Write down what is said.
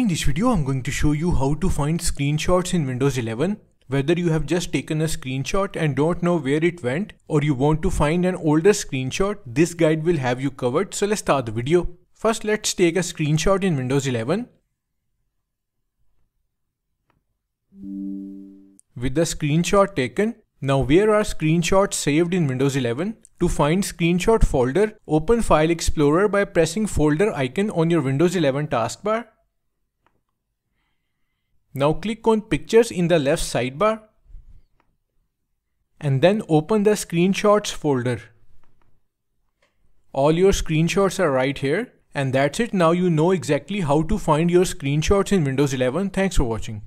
in this video I'm going to show you how to find screenshots in Windows 11. Whether you have just taken a screenshot and don't know where it went or you want to find an older screenshot, this guide will have you covered. So let's start the video. First let's take a screenshot in Windows 11. With the screenshot taken, now where are screenshots saved in Windows 11? To find screenshot folder, open File Explorer by pressing folder icon on your Windows 11 taskbar now click on pictures in the left sidebar and then open the screenshots folder. All your screenshots are right here and that's it now you know exactly how to find your screenshots in Windows 11. Thanks for watching.